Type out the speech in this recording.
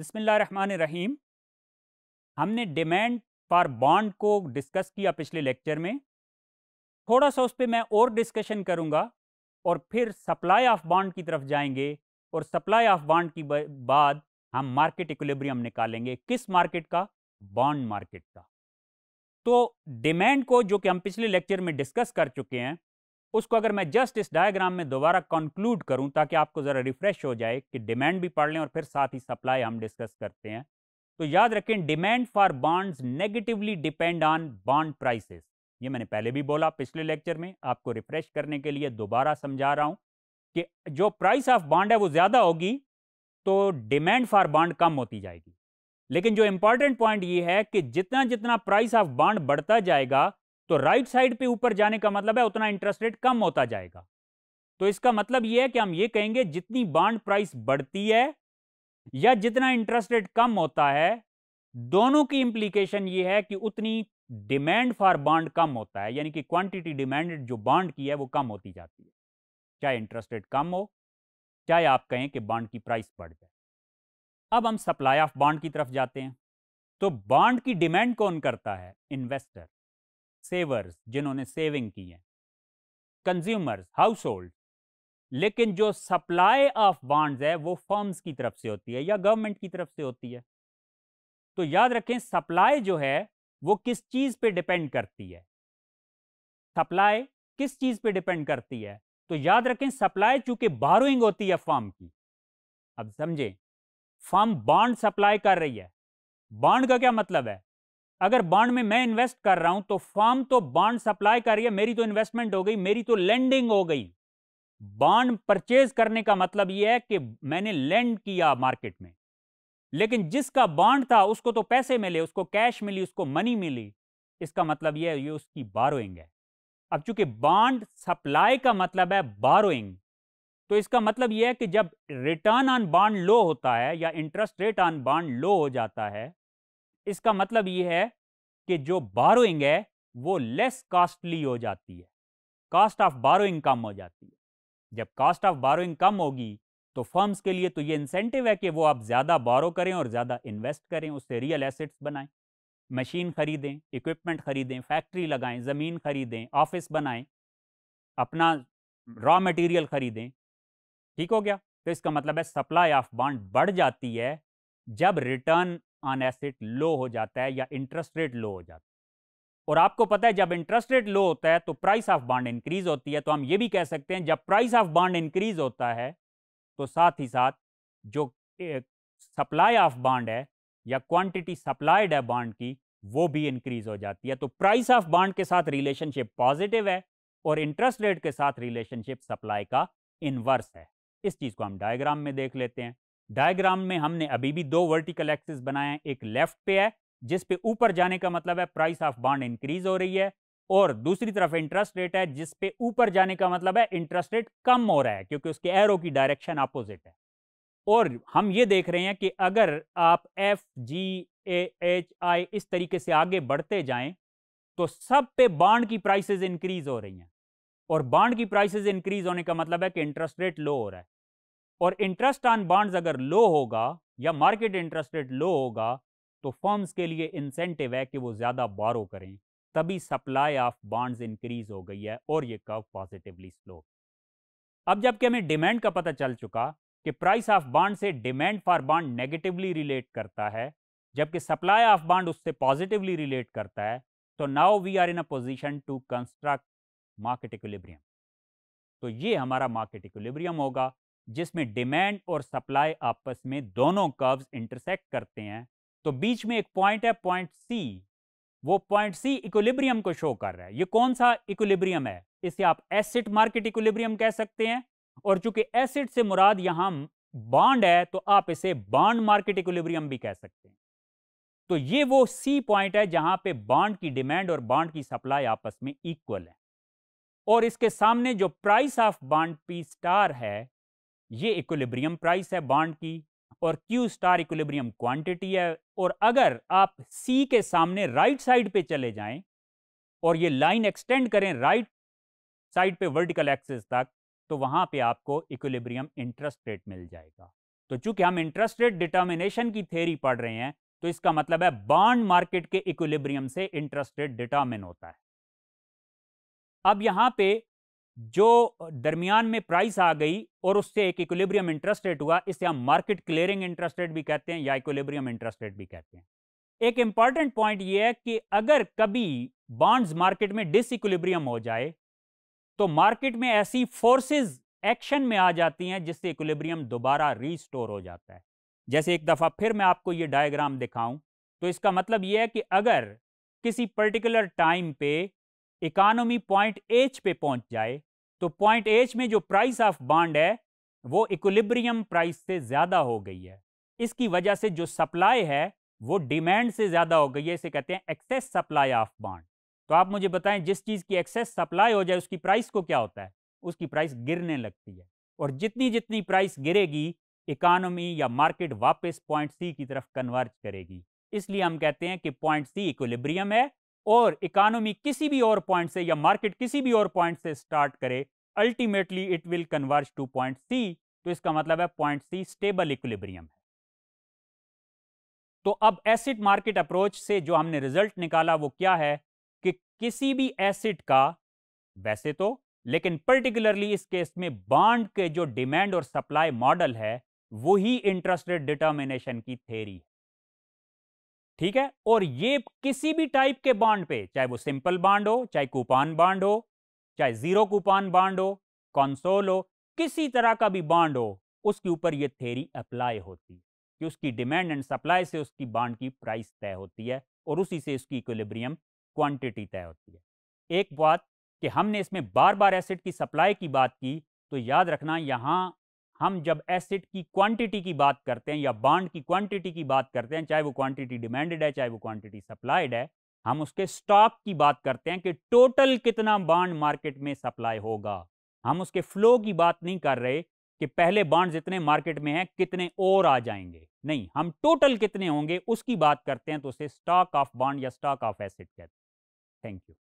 रहीम हमने demand for bond को discuss किया पिछले लेक्चर में थोड़ा सा उस पर मैं और डिस्कशन करूँगा और फिर सप्लाई ऑफ बॉन्ड की तरफ जाएंगे और सप्लाई ऑफ बॉन्ड की बाद हम मार्केट इक्वलिब्रियम निकालेंगे किस मार्केट का बॉन्ड मार्केट का तो डिमांड को जो कि हम पिछले लेक्चर में डिस्कस कर चुके हैं उसको अगर मैं जस्ट इस डायग्राम में दोबारा कंक्लूड करूं ताकि आपको ज़रा रिफ्रेश हो जाए कि डिमांड भी पढ़ लें और फिर साथ ही सप्लाई हम डिस्कस करते हैं तो याद रखें demand for bonds negatively depend on bond prices ये मैंने पहले भी बोला पिछले लेक्चर में आपको रिफ्रेश करने के लिए दोबारा समझा रहा हूँ कि जो प्राइस ऑफ बॉन्ड है वो ज़्यादा होगी तो डिमांड फॉर बॉन्ड कम होती जाएगी लेकिन जो इंपॉर्टेंट पॉइंट ये है कि जितना जितना प्राइस ऑफ बॉन्ड बढ़ता जाएगा तो राइट साइड पे ऊपर जाने का मतलब है उतना इंटरेस्ट रेट कम होता जाएगा तो इसका मतलब यह है कि हम ये कहेंगे जितनी बॉन्ड प्राइस बढ़ती है या जितना इंटरेस्ट रेट कम होता है दोनों की इंप्लीकेशन ये है कि उतनी डिमांड फॉर बॉन्ड कम होता है यानी कि क्वांटिटी डिमांडेड जो बॉन्ड की है वो कम होती जाती है चाहे इंटरेस्ट रेट कम हो चाहे आप कहें कि बॉन्ड की प्राइस बढ़ जाए अब हम सप्लाई ऑफ बॉन्ड की तरफ जाते हैं तो बॉन्ड की डिमांड कौन करता है इन्वेस्टर सेवर्स जिन्होंने सेविंग की है कंज्यूमर्स हाउस होल्ड लेकिन जो सप्लाई ऑफ बॉन्ड्स है वो फर्म्स की तरफ से होती है या गवर्नमेंट की तरफ से होती है तो याद रखें सप्लाई जो है वो किस चीज़ पे डिपेंड करती है सप्लाई किस चीज़ पे डिपेंड करती है तो याद रखें सप्लाई चूंकि बारोइंग होती है फर्म की अब समझें फर्म बॉन्ड सप्लाई कर रही है बॉन्ड का क्या मतलब है अगर बॉन्ड में मैं इन्वेस्ट कर रहा हूं तो फॉर्म तो बॉन्ड सप्लाई कर रही है मेरी तो इन्वेस्टमेंट हो गई मेरी तो लैंडिंग हो गई बॉन्ड परचेज करने का मतलब यह है कि मैंने लैंड किया मार्केट में लेकिन जिसका बॉन्ड था उसको तो पैसे मिले उसको कैश मिली उसको मनी मिली इसका मतलब यह है ये उसकी बारोइंग है अब चूंकि बॉन्ड सप्लाई का मतलब है बारोइंग तो इसका मतलब यह है कि जब रिटर्न ऑन बॉन्ड लो होता है या interest rate on bond low हो जाता है इसका मतलब ये है कि जो बारोइंग है वो लेस कास्टली हो जाती है कास्ट ऑफ बारोइंग कम हो जाती है जब कास्ट ऑफ बारोइंग कम होगी तो फर्म्स के लिए तो ये इंसेंटिव है कि वो आप ज़्यादा बारो करें और ज़्यादा इन्वेस्ट करें उससे रियल एसेट्स बनाएं मशीन खरीदें इक्विपमेंट खरीदें फैक्ट्री लगाएं ज़मीन खरीदें ऑफिस बनाएं अपना रॉ मटेरियल खरीदें ठीक हो गया तो इसका मतलब है सप्लाई ऑफ बॉन्ड बढ़ जाती है जब रिटर्न ऑन एसेट लो हो जाता है या इंटरेस्ट रेट लो हो जाता है और आपको पता है जब इंटरेस्ट रेट लो होता है तो प्राइस ऑफ बॉन्ड इंक्रीज होती है तो हम ये भी कह सकते हैं जब प्राइस ऑफ बॉन्ड इंक्रीज होता है तो साथ ही साथ जो सप्लाई ऑफ बॉन्ड है या क्वांटिटी सप्लाइड है बॉन्ड की वो भी इंक्रीज हो जाती है तो प्राइस ऑफ बॉन्ड के साथ रिलेशनशिप पॉजिटिव है और इंटरेस्ट रेट के साथ रिलेशनशिप सप्लाई का इनवर्स है इस चीज़ को हम डायग्राम में देख लेते हैं डायग्राम में हमने अभी भी दो वर्टिकल एक्सिस बनाए हैं एक लेफ्ट पे है जिस पे ऊपर जाने का मतलब है प्राइस ऑफ बॉन्ड इंक्रीज हो रही है और दूसरी तरफ इंटरेस्ट रेट है जिस पे ऊपर जाने का मतलब है इंटरेस्ट रेट कम हो रहा है क्योंकि उसके एरो की डायरेक्शन अपोजिट है और हम ये देख रहे हैं कि अगर आप F G A H I इस तरीके से आगे बढ़ते जाएं तो सब पे बॉन्ड की प्राइसेस इंक्रीज हो रही हैं और बॉन्ड की प्राइसेस इंक्रीज होने का मतलब है कि इंटरेस्ट रेट लो हो रहा है और इंटरेस्ट ऑन बॉन्ड्स अगर लो होगा या मार्केट इंटरेस्ट रेट लो होगा तो फर्म्स के लिए इंसेंटिव है कि वो ज़्यादा बारो करें तभी सप्लाई ऑफ बॉन्ड्स इंक्रीज हो गई है और ये कव पॉजिटिवली स्लो अब जबकि हमें डिमांड का पता चल चुका कि प्राइस ऑफ बॉन्ड से demand for bond negatively relate करता है जबकि सप्लाई ऑफ बॉन्ड उससे पॉजिटिवली रिलेट करता है तो now we are in a position to construct market equilibrium तो ये हमारा मार्केट इक्विलिब्रियम होगा जिसमें डिमांड और सप्लाई आपस में दोनों कर्व्स इंटरसेक्ट करते हैं तो बीच में एक पॉइंट है पॉइंट सी वो पॉइंट सी इक्विलिब्रियम को शो कर रहा है ये कौन सा इक्विलिब्रियम है इसे आप एसिड मार्केट इक्विलिब्रियम कह सकते हैं और चूंकि एसिड से मुराद यहां बॉन्ड है तो आप इसे बॉन्ड मार्केट इक्विलिब्रियम भी कह सकते हैं तो ये वो सी पॉइंट है जहां पे बॉन्ड की डिमांड और बॉन्ड की सप्लाई आपस में इक्वल है और इसके सामने जो price of bond P star है ये इक्विलिब्रियम प्राइस है बॉन्ड की और Q स्टार इक्विलिब्रियम क्वांटिटी है और अगर आप C के सामने राइट साइड पे चले जाएं और ये लाइन एक्सटेंड करें राइट साइड पे वर्टिकल एक्सिस तक तो वहाँ पे आपको इक्विलिब्रियम इंटरेस्ट रेट मिल जाएगा तो चूंकि हम इंटरेस्ट रेट डिटर्मिनेशन की थेरी पढ़ रहे हैं तो इसका मतलब है बॉन्ड मार्केट के इक्विलिब्रियम से इंटरेस्ट रेट डिटर्मिन होता है अब यहाँ पे जो दरमियान में प्राइस आ गई और उससे एक इक्विलिब्रियम इंटरेस्ट रेट हुआ इसे हम मार्केट क्लियरिंग इंटरेस्ट रेट भी कहते हैं या इक्विलिब्रियम इंटरेस्ट रेट भी कहते हैं एक इंपॉर्टेंट पॉइंट यह है कि अगर कभी बॉन्ड्स मार्केट में डिसइक्विलिब्रियम हो जाए तो मार्केट में ऐसी फोर्सेस एक्शन में आ जाती हैं जिससे इक्विलिब्रियम दोबारा रीस्टोर हो जाता है जैसे एक दफ़ा फिर मैं आपको ये डायग्राम दिखाऊं तो इसका मतलब यह है कि अगर किसी पर्टिकुलर टाइम पे इकानमी पॉइंट एच पे पहुंच जाए तो पॉइंट एच में जो प्राइस ऑफ बॉन्ड है वो इक्विलिब्रियम प्राइस से ज़्यादा हो गई है इसकी वजह से जो सप्लाई है वो डिमांड से ज़्यादा हो गई है इसे कहते हैं एक्सेस सप्लाई ऑफ बॉन्ड तो आप मुझे बताएं जिस चीज़ की एक्सेस सप्लाई हो जाए उसकी प्राइस को क्या होता है उसकी प्राइस गिरने लगती है और जितनी जितनी प्राइस गिरेगी इकोनॉमी या मार्केट वापस पॉइंट सी की तरफ कन्वर्ज करेगी इसलिए हम कहते हैं कि पॉइंट सी इक्विलिब्रियम है और इकोनॉमी किसी भी और पॉइंट से या मार्केट किसी भी और पॉइंट से स्टार्ट करे ultimately it will converge to point C तो इसका मतलब है पॉइंट सी स्टेबल इक्विलिब्रियम है तो अब एसिड मार्केट अप्रोच से जो हमने रिजल्ट निकाला वो क्या है कि किसी भी एसिड का वैसे तो लेकिन पर्टिकुलरली इस केस में बॉन्ड के जो डिमांड और सप्लाई मॉडल है वही इंटरेस्ट रेट डिटर्मिनेशन की थेरी ठीक है और ये किसी भी टाइप के बांड पे चाहे वो सिंपल बांड हो चाहे कूपान बांड हो चाहे जीरो कूपान बांड हो कॉन्सोल हो किसी तरह का भी बांड हो उसके ऊपर ये थेरी अप्लाई होती है कि उसकी डिमांड एंड सप्लाई से उसकी बांड की प्राइस तय होती है और उसी से उसकी इक्विलिब्रियम क्वांटिटी तय होती है एक बात कि हमने इसमें बार बार एसिड की सप्लाई की बात की तो याद रखना यहाँ हम जब एसिड की क्वांटिटी की बात करते हैं या बॉन्ड की क्वांटिटी की बात करते हैं चाहे वो क्वांटिटी डिमांडेड है चाहे वो क्वांटिटी सप्लाइड है हम उसके स्टॉक की बात करते हैं कि टोटल कितना बॉन्ड मार्केट में सप्लाई होगा हम उसके फ्लो की बात नहीं कर रहे कि पहले बॉन्ड जितने मार्केट में हैं कितने और आ जाएंगे नहीं हम टोटल कितने होंगे उसकी बात करते हैं तो उसे स्टॉक ऑफ बॉन्ड या स्टॉक ऑफ एसिड कहते हैं थैंक यू